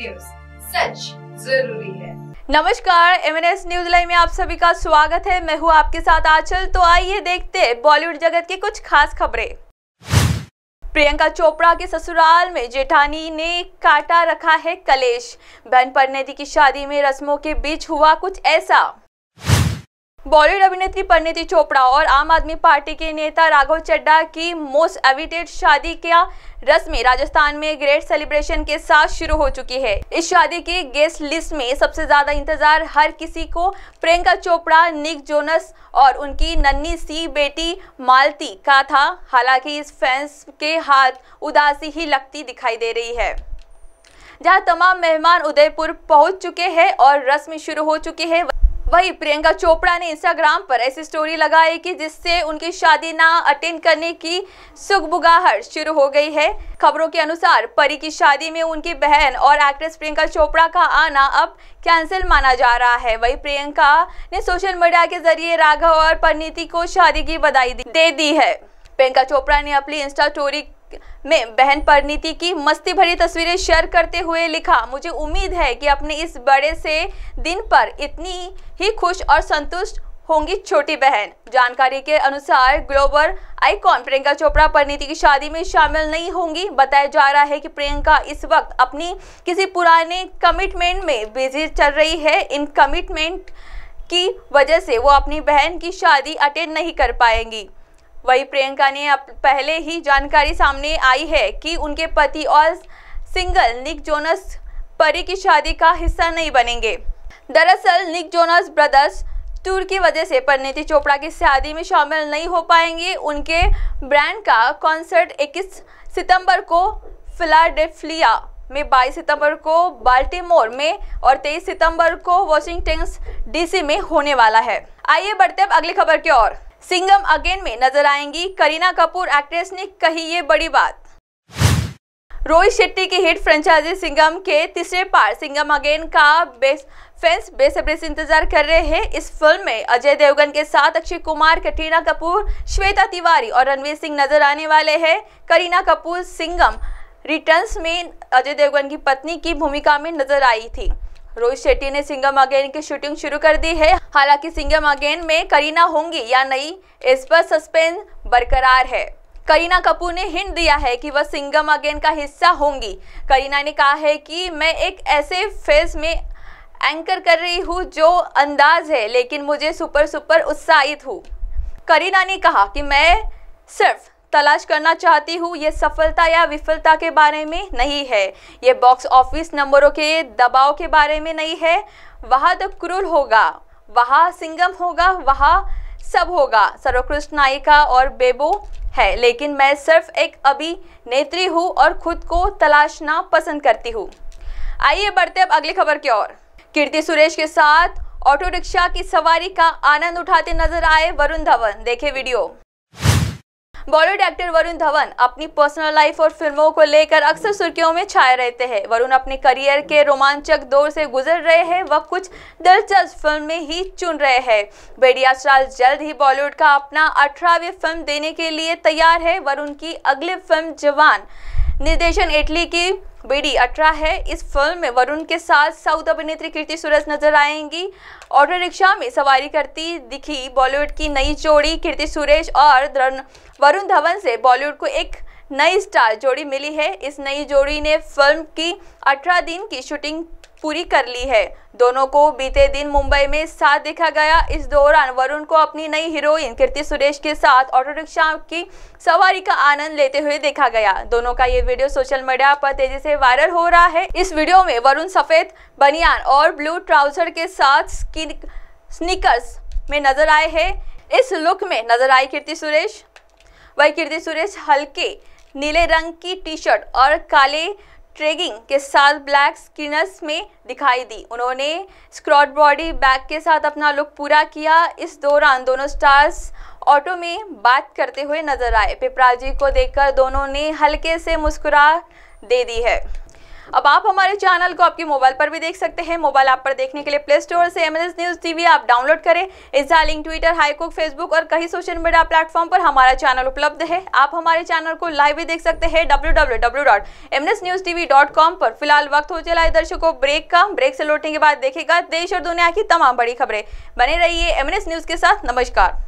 news सच जरूरी है नमस्कार एस न्यूज लाइव में आप सभी का स्वागत है मैं हूँ आपके साथ आचल तो आइए देखते हैं बॉलीवुड जगत की कुछ खास खबरें प्रियंका चोपड़ा के ससुराल में जेठानी ने काटा रखा है कलेश बहन परिणति की शादी में रस्मों के बीच हुआ कुछ ऐसा बॉलीवुड अभिनेत्री परिणति चोपड़ा और आम आदमी पार्टी के नेता राघव चड्डा की मोस्ट एविटेड शादी का रस्में राजस्थान में ग्रेट सेलिब्रेशन के साथ शुरू हो चुकी है इस शादी की गेस्ट लिस्ट में सबसे ज्यादा इंतजार हर किसी को प्रियंका चोपड़ा निक जोनस और उनकी नन्ही सी बेटी मालती का था हालांकि इस फैंस के हाथ उदासी ही लगती दिखाई दे रही है जहां तमाम मेहमान उदयपुर पहुंच चुके हैं और रस्म शुरू हो चुकी है वहीं प्रियंका चोपड़ा ने इंस्टाग्राम पर ऐसी स्टोरी लगाई कि जिससे उनकी शादी ना अटेंड करने की सुखबुगाहट शुरू हो गई है खबरों के अनुसार परी की शादी में उनकी बहन और एक्ट्रेस प्रियंका चोपड़ा का आना अब कैंसिल माना जा रहा है वही प्रियंका ने सोशल मीडिया के जरिए राघव और परिणीति को शादी की बधाई दे दी है प्रियंका चोपड़ा ने अपनी इंस्टा स्टोरी में बहन परिणीति की मस्ती भरी तस्वीरें शेयर करते हुए लिखा मुझे उम्मीद है कि अपने इस बड़े से दिन पर इतनी ही खुश और संतुष्ट होंगी छोटी बहन जानकारी के अनुसार ग्लोबल आइकॉन प्रियंका चोपड़ा परिणीति की शादी में शामिल नहीं होंगी बताया जा रहा है कि प्रियंका इस वक्त अपनी किसी पुराने कमिटमेंट में बिजी चल रही है इन कमिटमेंट की वजह से वो अपनी बहन की शादी अटेंड नहीं कर पाएंगी वही प्रियंका ने पहले ही जानकारी सामने आई है कि उनके पति और सिंगल निक जोनस परी की शादी का हिस्सा नहीं बनेंगे दरअसल निक जोनस ब्रदर्स टूर की वजह से परिणति चोपड़ा की शादी में शामिल नहीं हो पाएंगे उनके ब्रांड का कॉन्सर्ट 21 सितंबर को फिलाडेफ्लिया में 22 सितंबर को बाल्टीमोर में और 23 सितंबर को वॉशिंगटन डीसी में होने वाला है आइए बढ़ते अब अगली खबर की ओर सिंगम अगेन में नजर आएंगी करीना कपूर एक्ट्रेस ने कही ये बड़ी बात रोहित शेट्टी की हिट फ्रेंचाइजी सिंगम के तीसरे पार सिंगम अगेन का बेस फैंस बेसब्री से इंतजार कर रहे हैं इस फिल्म में अजय देवगन के साथ अक्षय कुमार कटरीना कपूर श्वेता तिवारी और रणवीर सिंह नजर आने वाले हैं करीना कपूर सिंगम रिटर्न्स में अजय देवगन की पत्नी की भूमिका में नजर आई थी रोहित शेट्टी ने सिंगम अगेन की शूटिंग शुरू कर दी है हालांकि सिंगम अगेन में करीना होंगी या नहीं इस पर सस्पेंस बरकरार है करीना कपूर ने हिंट दिया है कि वह सिंगम अगेन का हिस्सा होंगी करीना ने कहा है कि मैं एक ऐसे फेज में एंकर कर रही हूँ जो अंदाज है लेकिन मुझे सुपर सुपर उत्साहित हूँ करीना ने कहा कि मैं सिर्फ तलाश करना चाहती हूँ ये सफलता या विफलता के बारे में नहीं है ये बॉक्स ऑफिस नंबरों के दबाव के बारे में नहीं है वहाँ द तो क्रूर होगा वहाँ सिंगम होगा वहाँ सब होगा सर्वकृष्ण नायिका और बेबो है लेकिन मैं सिर्फ एक अभिनेत्री हूँ और खुद को तलाशना पसंद करती हूँ आइए बढ़ते अब अगली खबर की ओर कीर्ति सुरेश के साथ ऑटो रिक्शा की सवारी का आनंद उठाते नजर आए वरुण धवन देखे video Bollywood actor Varun Dhawan अपनी पर्सनल लाइफ और फिल्मों को लेकर अक्सर सुर्खियों में छाए रहते हैं वरुण अपने करियर के रोमांचक दौर से गुजर रहे हैं वह कुछ दिलचस्प फिल्में ही चुन रहे हैं बेडिया स्टार जल्द ही बॉलीवुड का अपना अठारहवीं फिल्म देने के लिए तैयार है वरुण की अगली फिल्म जवान निर्देशन इटली की बेडी अट्रा है इस फिल्म में वरुण के साथ साउथ अभिनेत्री कीर्ति सुरेश नजर आएंगी ऑटो रिक्शा में सवारी करती दिखी बॉलीवुड की नई जोड़ी कीर्ति सुरेश और वरुण धवन से बॉलीवुड को एक नई स्टार जोड़ी मिली है इस नई जोड़ी ने फिल्म की अठारह दिन की शूटिंग पूरी कर ली है दोनों को बीते दिन मुंबई में साथ देखा गया इस दौरान वरुण को अपनी नई हीरोइन कीर्ति सुरेश के साथ ऑटो रिक्शा की सवारी का आनंद लेते हुए देखा गया दोनों का ये वीडियो सोशल मीडिया पर तेजी से वायरल हो रहा है इस वीडियो में वरुण सफेद बनियान और ब्लू ट्राउजर के साथ स्निकर्स में नजर आए है इस लुक में नजर आई कीर्ति सुरेश वही कीर्ति सुरेश हल्के नीले रंग की टी शर्ट और काले ट्रेगिंग के साथ ब्लैक स्किनर्स में दिखाई दी उन्होंने स्क्रॉट बॉडी बैग के साथ अपना लुक पूरा किया इस दौरान दोनों स्टार्स ऑटो में बात करते हुए नजर आए पिपराजी को देखकर दोनों ने हल्के से मुस्कुरा दे दी है अब आप हमारे चैनल को आपके मोबाइल पर भी देख सकते हैं मोबाइल ऐप पर देखने के लिए प्ले स्टोर से एम न्यूज़ टीवी आप डाउनलोड करें इसका लिंक ट्विटर हाईकोक फेसबुक और कई सोशल मीडिया प्लेटफॉर्म पर हमारा चैनल उपलब्ध है आप हमारे चैनल को लाइव भी देख सकते हैं डब्ल्यू पर फिलहाल वक्त हो चला है दर्शकों ब्रेक का ब्रेक से लौटने के बाद देखेगा देश और दुनिया की तमाम बड़ी खबरें बने रहिए एम न्यूज़ के साथ नमस्कार